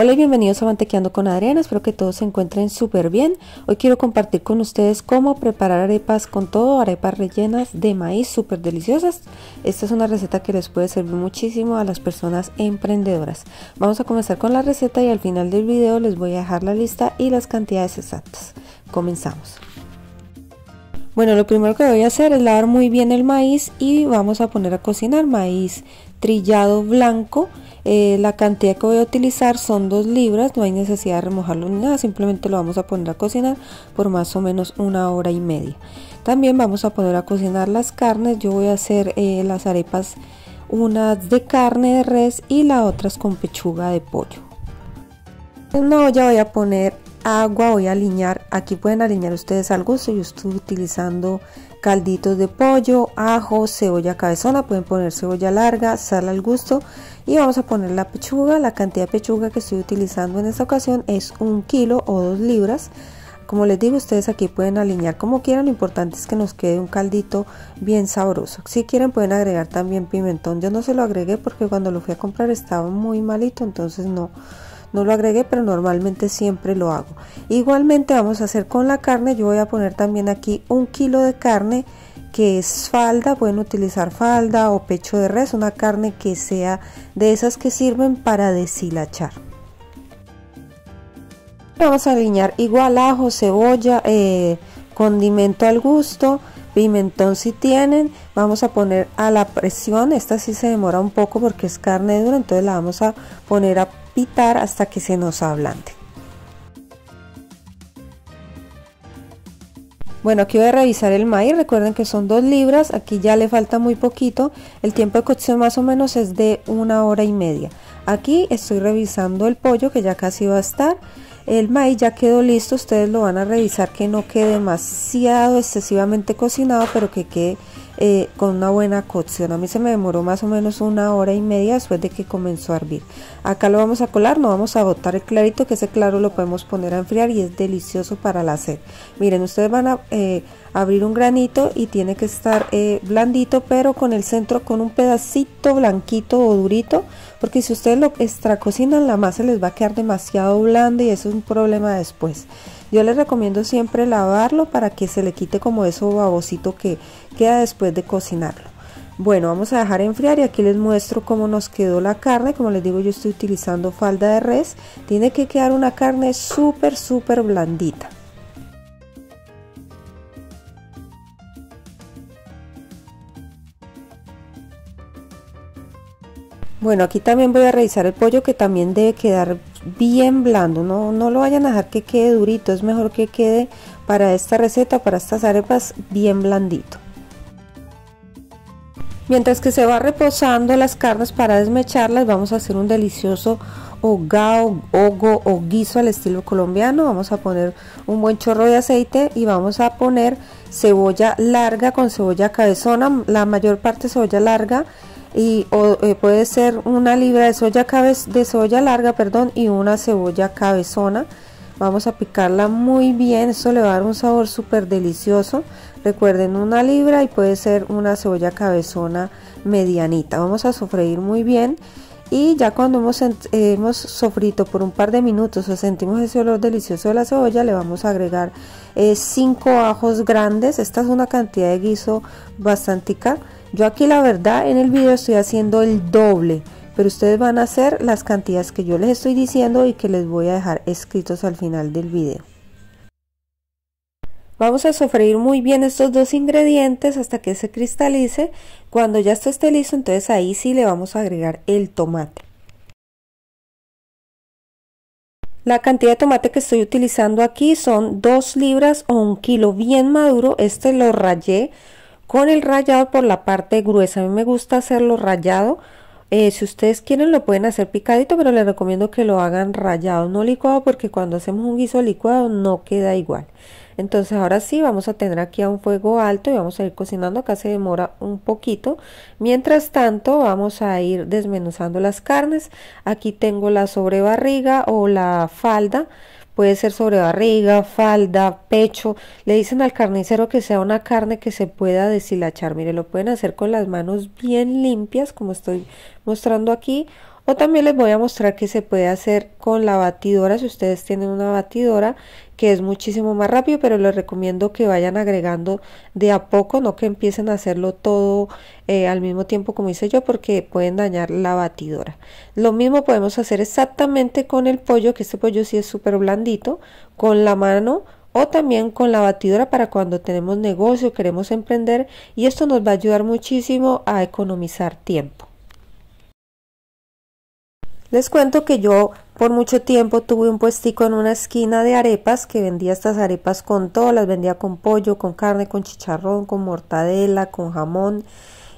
Hola y bienvenidos a Mantequeando con Adriana, espero que todos se encuentren súper bien. Hoy quiero compartir con ustedes cómo preparar arepas con todo, arepas rellenas de maíz súper deliciosas. Esta es una receta que les puede servir muchísimo a las personas emprendedoras. Vamos a comenzar con la receta y al final del video les voy a dejar la lista y las cantidades exactas. Comenzamos. Bueno, lo primero que voy a hacer es lavar muy bien el maíz y vamos a poner a cocinar maíz trillado blanco. Eh, la cantidad que voy a utilizar son 2 libras, no hay necesidad de remojarlo ni nada, simplemente lo vamos a poner a cocinar por más o menos una hora y media. También vamos a poner a cocinar las carnes, yo voy a hacer eh, las arepas, unas de carne de res y las otras con pechuga de pollo. En una olla voy a poner agua, voy a alinear, aquí pueden alinear ustedes al gusto, yo estoy utilizando calditos de pollo, ajo, cebolla cabezona, pueden poner cebolla larga, sal al gusto y vamos a poner la pechuga la cantidad de pechuga que estoy utilizando en esta ocasión es un kilo o dos libras como les digo ustedes aquí pueden alinear como quieran lo importante es que nos quede un caldito bien sabroso si quieren pueden agregar también pimentón yo no se lo agregué porque cuando lo fui a comprar estaba muy malito entonces no no lo agregué pero normalmente siempre lo hago igualmente vamos a hacer con la carne yo voy a poner también aquí un kilo de carne que es falda, pueden utilizar falda o pecho de res, una carne que sea de esas que sirven para deshilachar. Vamos a aliñar igual ajo, cebolla, eh, condimento al gusto, pimentón si tienen, vamos a poner a la presión, esta sí se demora un poco porque es carne dura, entonces la vamos a poner a pitar hasta que se nos ablande. Bueno, aquí voy a revisar el maíz, recuerden que son dos libras, aquí ya le falta muy poquito, el tiempo de cocción más o menos es de una hora y media. Aquí estoy revisando el pollo que ya casi va a estar, el maíz ya quedó listo, ustedes lo van a revisar que no quede demasiado excesivamente cocinado, pero que quede eh, con una buena cocción. A mí se me demoró más o menos una hora y media después de que comenzó a hervir. Acá lo vamos a colar, no vamos a botar el clarito, que ese claro lo podemos poner a enfriar y es delicioso para la sed. Miren, ustedes van a eh, abrir un granito y tiene que estar eh, blandito, pero con el centro con un pedacito blanquito o durito, porque si ustedes lo extracocinan la masa les va a quedar demasiado blanda y eso es un problema después. Yo les recomiendo siempre lavarlo para que se le quite como eso babosito que queda después de cocinarlo. Bueno, vamos a dejar enfriar y aquí les muestro cómo nos quedó la carne. Como les digo, yo estoy utilizando falda de res. Tiene que quedar una carne súper, súper blandita. Bueno, aquí también voy a revisar el pollo que también debe quedar bien blando, no, no lo vayan a dejar que quede durito, es mejor que quede para esta receta, para estas arepas, bien blandito. Mientras que se va reposando las carnes para desmecharlas, vamos a hacer un delicioso hogao, hogo o guiso al estilo colombiano. Vamos a poner un buen chorro de aceite y vamos a poner cebolla larga con cebolla cabezona, la mayor parte cebolla larga, y eh, puede ser una libra de soya, de soya larga perdón, y una cebolla cabezona. Vamos a picarla muy bien, esto le va a dar un sabor súper delicioso. Recuerden una libra y puede ser una cebolla cabezona medianita. Vamos a sofreír muy bien y ya cuando hemos, eh, sofrito por un par de minutos o sentimos ese olor delicioso de la cebolla le vamos a agregar 5 eh, ajos grandes. Esta es una cantidad de guiso bastantica yo aquí la verdad en el video estoy haciendo el doble, pero ustedes van a hacer las cantidades que yo les estoy diciendo y que les voy a dejar escritos al final del video. Vamos a sofreír muy bien estos dos ingredientes hasta que se cristalice. Cuando ya esté listo, entonces ahí sí le vamos a agregar el tomate. La cantidad de tomate que estoy utilizando aquí son 2 libras o un kilo bien maduro. Este lo rayé con el rayado por la parte gruesa. A mí me gusta hacerlo rayado. Eh, si ustedes quieren lo pueden hacer picadito, pero les recomiendo que lo hagan rayado, no licuado, porque cuando hacemos un guiso licuado no queda igual. Entonces ahora sí vamos a tener aquí a un fuego alto y vamos a ir cocinando, acá se demora un poquito. Mientras tanto vamos a ir desmenuzando las carnes. Aquí tengo la sobrebarriga o la falda puede ser sobre barriga, falda, pecho. Le dicen al carnicero que sea una carne que se pueda deshilachar. Mire, lo pueden hacer con las manos bien limpias, como estoy mostrando aquí, o también les voy a mostrar que se puede hacer con la batidora, si ustedes tienen una batidora, que es muchísimo más rápido, pero les recomiendo que vayan agregando de a poco, no que empiecen a hacerlo todo eh, al mismo tiempo como hice yo, porque pueden dañar la batidora. Lo mismo podemos hacer exactamente con el pollo, que este pollo sí es súper blandito, con la mano o también con la batidora para cuando tenemos negocio, queremos emprender y esto nos va a ayudar muchísimo a economizar tiempo. Les cuento que yo por mucho tiempo tuve un puestico en una esquina de arepas que vendía estas arepas con todo, las vendía con pollo, con carne, con chicharrón, con mortadela, con jamón.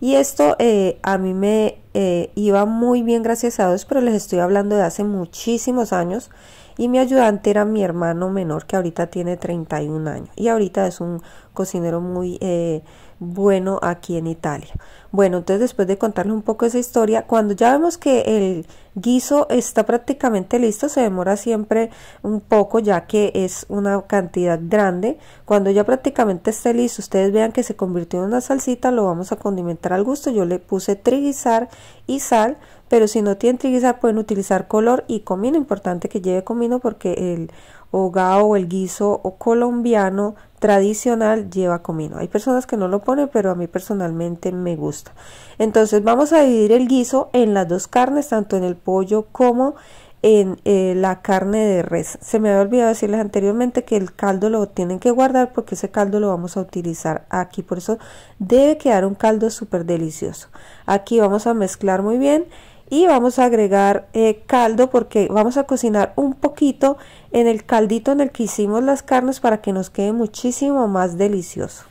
Y esto eh, a mí me eh, iba muy bien, gracias a Dios, pero les estoy hablando de hace muchísimos años. Y mi ayudante era mi hermano menor que ahorita tiene 31 años y ahorita es un cocinero muy... Eh, bueno aquí en Italia. Bueno, entonces después de contarles un poco esa historia, cuando ya vemos que el guiso está prácticamente listo, se demora siempre un poco ya que es una cantidad grande. Cuando ya prácticamente esté listo, ustedes vean que se convirtió en una salsita, lo vamos a condimentar al gusto. Yo le puse triguizar y sal, pero si no tienen triguizar pueden utilizar color y comino. Importante que lleve comino porque el o el guiso o colombiano tradicional lleva comino. Hay personas que no lo ponen, pero a mí personalmente me gusta. Entonces vamos a dividir el guiso en las dos carnes, tanto en el pollo como en eh, la carne de res. Se me había olvidado decirles anteriormente que el caldo lo tienen que guardar porque ese caldo lo vamos a utilizar aquí. Por eso debe quedar un caldo súper delicioso. Aquí vamos a mezclar muy bien y vamos a agregar eh, caldo porque vamos a cocinar un poquito en el caldito en el que hicimos las carnes para que nos quede muchísimo más delicioso.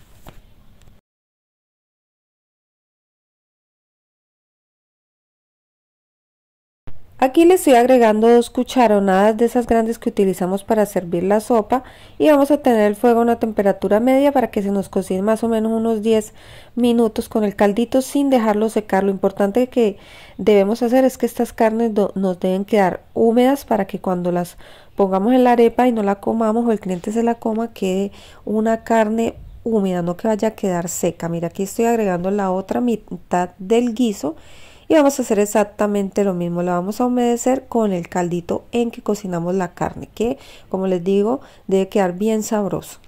Aquí le estoy agregando dos cucharonadas de esas grandes que utilizamos para servir la sopa y vamos a tener el fuego a una temperatura media para que se nos cocine más o menos unos 10 minutos con el caldito sin dejarlo secar. Lo importante que debemos hacer es que estas carnes nos deben quedar húmedas para que cuando las pongamos en la arepa y no la comamos o el cliente se la coma quede una carne húmeda, no que vaya a quedar seca. Mira, aquí estoy agregando la otra mitad del guiso y vamos a hacer exactamente lo mismo la vamos a humedecer con el caldito en que cocinamos la carne que como les digo debe quedar bien sabroso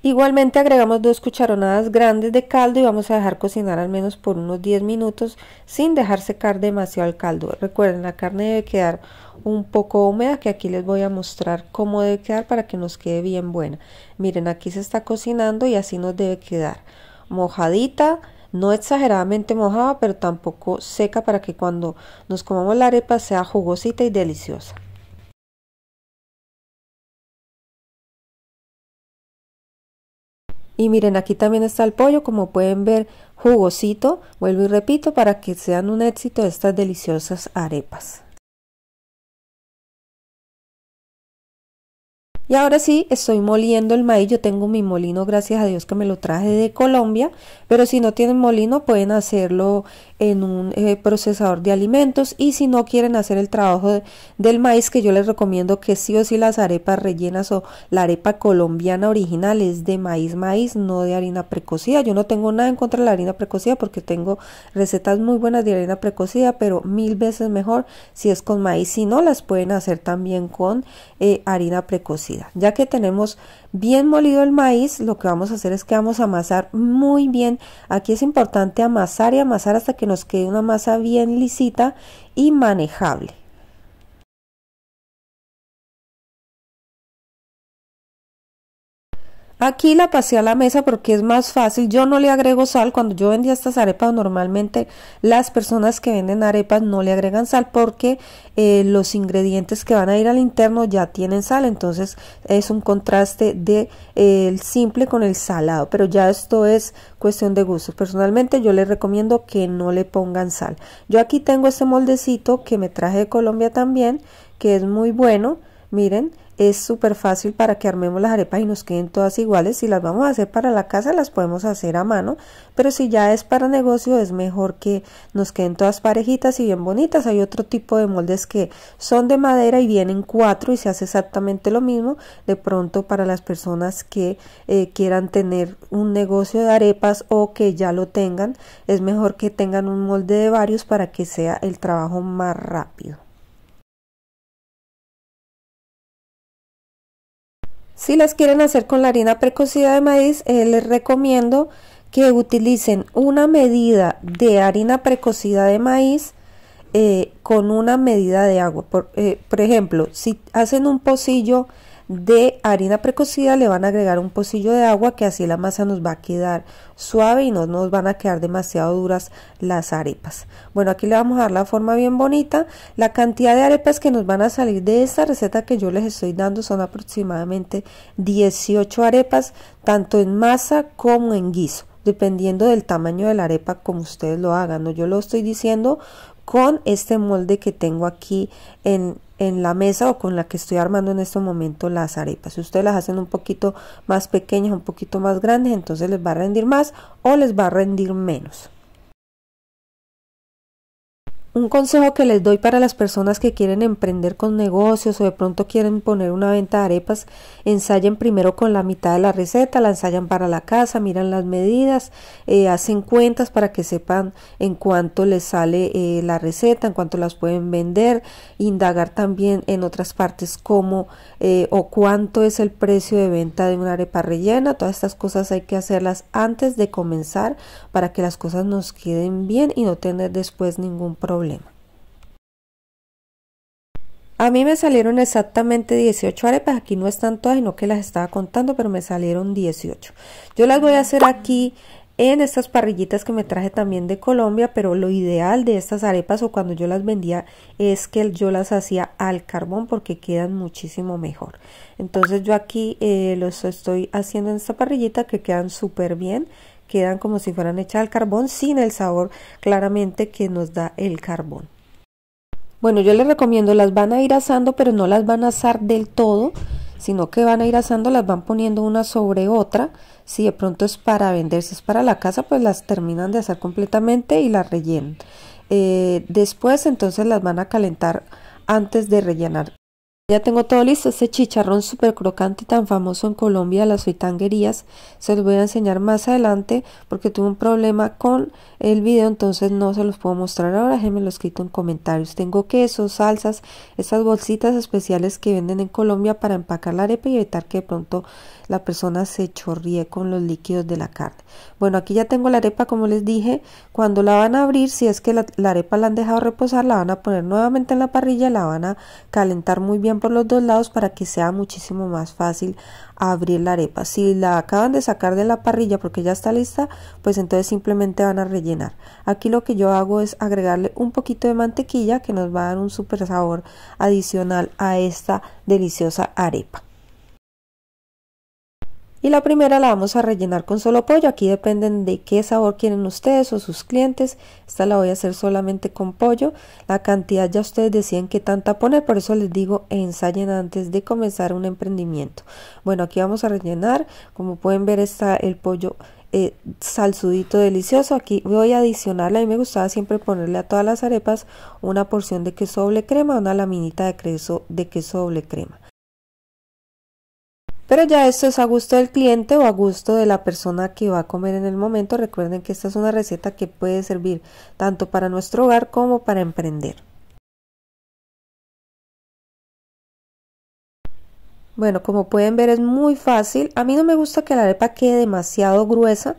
Igualmente agregamos dos cucharonadas grandes de caldo y vamos a dejar cocinar al menos por unos 10 minutos sin dejar secar demasiado el caldo. Recuerden, la carne debe quedar un poco húmeda que aquí les voy a mostrar cómo debe quedar para que nos quede bien buena. Miren, aquí se está cocinando y así nos debe quedar. Mojadita, no exageradamente mojada, pero tampoco seca para que cuando nos comamos la arepa sea jugosita y deliciosa. Y miren, aquí también está el pollo, como pueden ver, jugosito, vuelvo y repito, para que sean un éxito estas deliciosas arepas. Y ahora sí, estoy moliendo el maíz. Yo tengo mi molino, gracias a Dios que me lo traje de Colombia. Pero si no tienen molino, pueden hacerlo en un eh, procesador de alimentos. Y si no quieren hacer el trabajo del maíz, que yo les recomiendo que sí o sí las arepas rellenas o la arepa colombiana original es de maíz, maíz, no de harina precocida. Yo no tengo nada en contra de la harina precocida porque tengo recetas muy buenas de harina precocida, pero mil veces mejor si es con maíz. Si no, las pueden hacer también con eh, harina precocida. Ya que tenemos bien molido el maíz, lo que vamos a hacer es que vamos a amasar muy bien. Aquí es importante amasar y amasar hasta que nos quede una masa bien lisita y manejable. Aquí la pasé a la mesa porque es más fácil. Yo no le agrego sal. Cuando yo vendía estas arepas, normalmente las personas que venden arepas no le agregan sal porque eh, los ingredientes que van a ir al interno ya tienen sal. Entonces es un contraste de eh, el simple con el salado. Pero ya esto es cuestión de gusto Personalmente yo les recomiendo que no le pongan sal. Yo aquí tengo este moldecito que me traje de Colombia también, que es muy bueno. Miren, es súper fácil para que armemos las arepas y nos queden todas iguales. Si las vamos a hacer para la casa, las podemos hacer a mano, pero si ya es para negocio, es mejor que nos queden todas parejitas y bien bonitas. Hay otro tipo de moldes que son de madera y vienen cuatro y se hace exactamente lo mismo. De pronto, para las personas que eh, quieran tener un negocio de arepas o que ya lo tengan, es mejor que tengan un molde de varios para que sea el trabajo más rápido. Si las quieren hacer con la harina precocida de maíz, eh, les recomiendo que utilicen una medida de harina precocida de maíz eh, con una medida de agua. Por, eh, por ejemplo, si hacen un pocillo de harina precocida le van a agregar un pocillo de agua que así la masa nos va a quedar suave y no nos van a quedar demasiado duras las arepas. Bueno, aquí le vamos a dar la forma bien bonita. La cantidad de arepas que nos van a salir de esta receta que yo les estoy dando son aproximadamente 18 arepas, tanto en masa como en guiso dependiendo del tamaño de la arepa como ustedes lo hagan. Yo lo estoy diciendo con este molde que tengo aquí en, en la mesa o con la que estoy armando en este momento las arepas. Si ustedes las hacen un poquito más pequeñas, un poquito más grandes, entonces les va a rendir más o les va a rendir menos. Un consejo que les doy para las personas que quieren emprender con negocios o de pronto quieren poner una venta de arepas, ensayen primero con la mitad de la receta, la ensayan para la casa, miran las medidas, eh, hacen cuentas para que sepan en cuánto les sale eh, la receta, en cuánto las pueden vender, indagar también en otras partes cómo eh, o cuánto es el precio de venta de una arepa rellena, todas estas cosas hay que hacerlas antes de comenzar para que las cosas nos queden bien y no tener después ningún problema a mí me salieron exactamente 18 arepas, aquí no están todas, no que las estaba contando, pero me salieron 18. Yo las voy a hacer aquí en estas parrillitas que me traje también de Colombia, pero lo ideal de estas arepas o cuando yo las vendía es que yo las hacía al carbón porque quedan muchísimo mejor. Entonces yo aquí eh, los estoy haciendo en esta parrillita que quedan súper bien, quedan como si fueran hechas al carbón sin el sabor claramente que nos da el carbón. Bueno, yo les recomiendo, las van a ir asando, pero no las van a asar del todo, sino que van a ir asando, las van poniendo una sobre otra. Si de pronto es para venderse, es para la casa, pues las terminan de asar completamente y las rellenan. Eh, después entonces las van a calentar antes de rellenar ya tengo todo listo, este chicharrón super crocante tan famoso en Colombia, las soitanguerías, se los voy a enseñar más adelante porque tuve un problema con el video, entonces no se los puedo mostrar ahora, lo escrito en comentarios. Tengo quesos, salsas, esas bolsitas especiales que venden en Colombia para empacar la arepa y evitar que de pronto la persona se chorríe con los líquidos de la carne. Bueno, aquí ya tengo la arepa como les dije, cuando la van a abrir, si es que la, la arepa la han dejado reposar, la van a poner nuevamente en la parrilla, la van a calentar muy bien por los dos lados para que sea muchísimo más fácil abrir la arepa. Si la acaban de sacar de la parrilla porque ya está lista, pues entonces simplemente van a rellenar. Aquí lo que yo hago es agregarle un poquito de mantequilla que nos va a dar un super sabor adicional a esta deliciosa arepa la primera la vamos a rellenar con solo pollo. Aquí dependen de qué sabor quieren ustedes o sus clientes. Esta la voy a hacer solamente con pollo. La cantidad ya ustedes decían que tanta poner, por eso les digo ensayen antes de comenzar un emprendimiento. Bueno, aquí vamos a rellenar. Como pueden ver está el pollo eh, salsudito delicioso. Aquí voy a adicionarle, a mí me gustaba siempre ponerle a todas las arepas una porción de queso doble crema, una laminita de queso, de queso doble crema. Pero ya esto es a gusto del cliente o a gusto de la persona que va a comer en el momento. Recuerden que esta es una receta que puede servir tanto para nuestro hogar como para emprender. Bueno, como pueden ver es muy fácil. A mí no me gusta que la arepa quede demasiado gruesa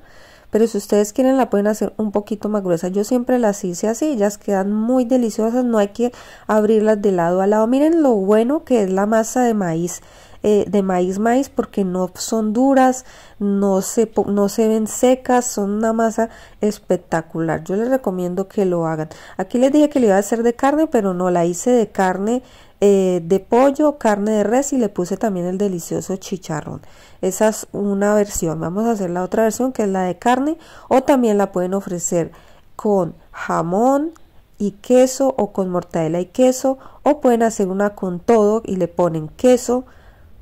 pero si ustedes quieren la pueden hacer un poquito más gruesa. Yo siempre las hice así, ellas quedan muy deliciosas, no hay que abrirlas de lado a lado. Miren lo bueno que es la masa de maíz. Eh, de maíz maíz porque no son duras, no se, no se ven secas, son una masa espectacular. Yo les recomiendo que lo hagan. Aquí les dije que le iba a hacer de carne, pero no la hice de carne eh, de pollo, carne de res y le puse también el delicioso chicharrón. Esa es una versión. Vamos a hacer la otra versión que es la de carne o también la pueden ofrecer con jamón y queso o con mortadela y queso o pueden hacer una con todo y le ponen queso,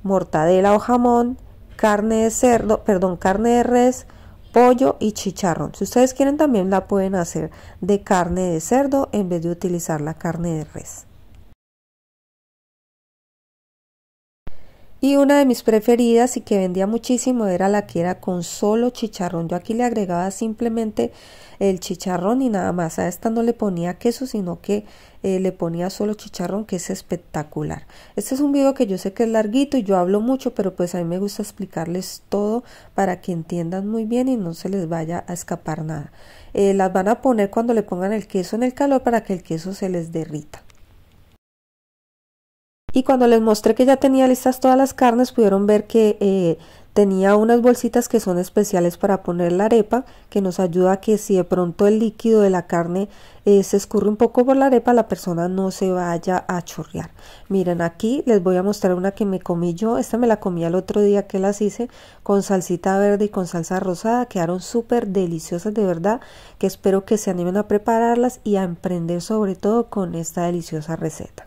mortadela o jamón, carne de cerdo, perdón, carne de res, pollo y chicharrón. Si ustedes quieren también la pueden hacer de carne de cerdo en vez de utilizar la carne de res. Y una de mis preferidas y que vendía muchísimo era la que era con solo chicharrón. Yo aquí le agregaba simplemente el chicharrón y nada más. A esta no le ponía queso, sino que eh, le ponía solo chicharrón, que es espectacular. Este es un video que yo sé que es larguito y yo hablo mucho, pero pues a mí me gusta explicarles todo para que entiendan muy bien y no se les vaya a escapar nada. Eh, las van a poner cuando le pongan el queso en el calor para que el queso se les derrita y cuando les mostré que ya tenía listas todas las carnes pudieron ver que eh, tenía unas bolsitas que son especiales para poner la arepa que nos ayuda a que si de pronto el líquido de la carne eh, se escurre un poco por la arepa la persona no se vaya a chorrear miren aquí les voy a mostrar una que me comí yo esta me la comí el otro día que las hice con salsita verde y con salsa rosada quedaron súper deliciosas de verdad que espero que se animen a prepararlas y a emprender sobre todo con esta deliciosa receta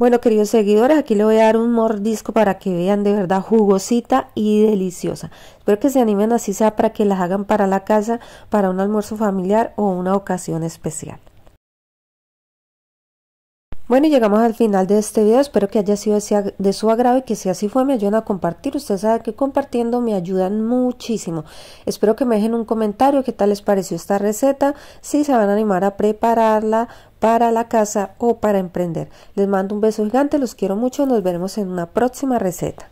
bueno, queridos seguidores, aquí les voy a dar un mordisco para que vean de verdad jugosita y deliciosa. Espero que se animen así sea para que las hagan para la casa, para un almuerzo familiar o una ocasión especial. Bueno, y llegamos al final de este video. Espero que haya sido de su agrado y que si así fue me ayuden a compartir. Ustedes saben que compartiendo me ayudan muchísimo. Espero que me dejen un comentario qué tal les pareció esta receta, si se van a animar a prepararla para la casa o para emprender. Les mando un beso gigante, los quiero mucho, nos veremos en una próxima receta.